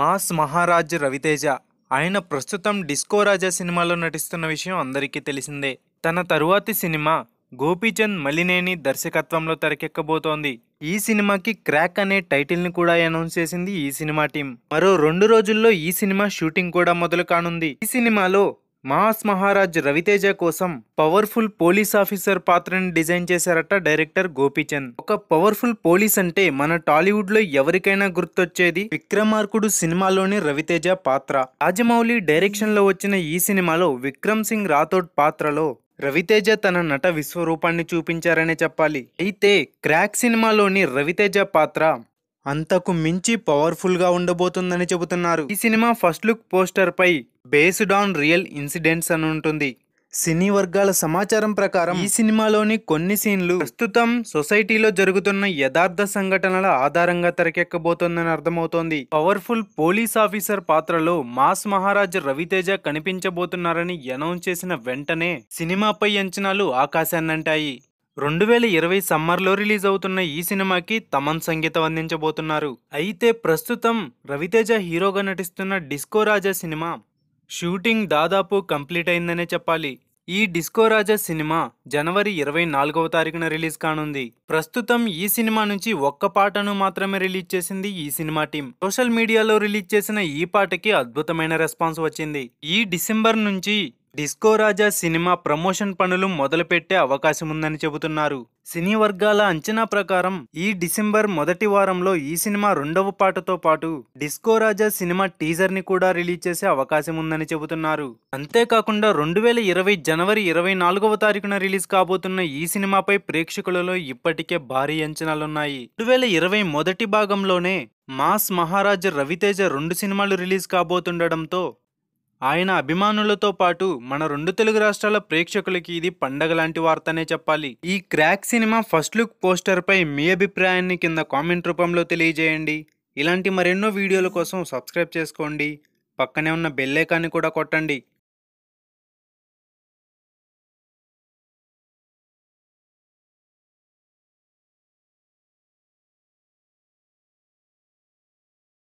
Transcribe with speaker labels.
Speaker 1: mass Maharaj Raviteja ఆయన ప్రస్తుతం disco రాజా సినిమాలో నటిస్తున్న విషయం అందరికీ తెలిసిందే తన తరువాతి సినిమా గోపీచంద్ మలినేని దర్శకత్వంలో తెరకెక్కబోతోంది ఈ సినిమాకి క్రాక్ అనే టైటిల్ని కూడా అనౌన్స్ చేసింది ఈ సినిమా టీం మరో రెండు రోజుల్లో ఈ సినిమా షూటింగ్ కూడా మొదలు కానుంది ఈ సినిమాలో మాస్ మహారాజ్ రవితేజ కోసం పవర్ఫుల్ పోలీస్ ఆఫీసర్ పాత్రని డిజైన్ చేశారట డైరెక్టర్ గోపీచంద్ ఒక పవర్ఫుల్ పోలీస్ అంటే మన టాలీవుడ్ లో ఎవరికైనా గుర్తొచ్చేది విక్రమార్కుడు సినిమాలోని రవితేజ పాత్ర రాజమౌళి డైరెక్షన్ లో వచ్చిన ఈ సినిమాలో విక్రమ్ సింగ్ రాథోడ్ పాత్రలో రవితేజ తన నట విశ్వరూపాన్ని చూపించారనే చెప్పాలి అయితే క్రాక్ సినిమాలోని రవితేజ పాత్ర అంతకు మించి పవర్ఫుల్ గా ఉండబోతుందని చెబుతున్నారు ఈ సినిమా ఫస్ట్ లుక్ పోస్టర్ పై బేస్డ్ ఆన్ రియల్ ఇన్సిడెంట్స్ అని ఉంటుంది సినీ వర్గాల సమాచారం ప్రకారం ఈ సినిమాలోని కొన్ని సీన్లు ప్రస్తుతం సొసైటీలో జరుగుతున్న యథార్థ సంఘటనల ఆధారంగా తెరకెక్కబోతోందని అర్థమవుతోంది పవర్ఫుల్ పోలీస్ ఆఫీసర్ పాత్రలో మాస్ మహారాజ్ రవితేజ కనిపించబోతున్నారని అనౌన్స్ చేసిన వెంటనే సినిమాపై అంచనాలు ఆకాశాన్నంటాయి రెండు వేల ఇరవై సమ్మర్లో రిలీజ్ అవుతున్న ఈ సినిమాకి తమన్ సంగీతం అందించబోతున్నారు అయితే ప్రస్తుతం రవితేజ హీరోగా నటిస్తున్న డిస్కో రాజా సినిమా షూటింగ్ దాదాపు కంప్లీట్ అయిందనే చెప్పాలి ఈ డిస్కో రాజా సినిమా జనవరి ఇరవై నాలుగవ తారీఖున రిలీజ్ కానుంది ప్రస్తుతం ఈ సినిమా నుంచి ఒక్క పాటను మాత్రమే రిలీజ్ చేసింది ఈ సినిమా టీం సోషల్ మీడియాలో రిలీజ్ చేసిన ఈ పాటకి అద్భుతమైన రెస్పాన్స్ వచ్చింది ఈ డిసెంబర్ నుంచి డిస్కో రాజా సినిమా ప్రమోషన్ పనులు మొదలుపెట్టే అవకాశం ఉందని చెబుతున్నారు సినీ వర్గాల అంచనా ప్రకారం ఈ డిసెంబర్ మొదటి వారంలో ఈ సినిమా రెండవ పాటతో పాటు డిస్కో రాజా సినిమా టీజర్ ని కూడా రిలీజ్ చేసే అవకాశం ఉందని చెబుతున్నారు అంతేకాకుండా రెండు వేల ఇరవై జనవరి ఇరవై నాలుగవ తారీఖున రిలీజ్ కాబోతున్న ఈ సినిమాపై ప్రేక్షకులలో ఇప్పటికే భారీ అంచనాలున్నాయి రెండు వేల ఇరవై మొదటి భాగంలోనే మాస్ మహారాజ్ రవితేజ రెండు సినిమాలు రిలీజ్ కాబోతుండటంతో ఆయన అభిమానులతో పాటు మన రెండు తెలుగు రాష్ట్రాల ప్రేక్షకులకి ఇది పండగ లాంటి వార్తనే చెప్పాలి ఈ క్రాక్ సినిమా ఫస్ట్ లుక్ పోస్టర్ పై మీ అభిప్రాయాన్ని కింద కామెంట్ రూపంలో తెలియజేయండి ఇలాంటి మరెన్నో వీడియోల కోసం సబ్స్క్రైబ్ చేసుకోండి పక్కనే ఉన్న బెల్లేకాన్ని కూడా కొట్టండి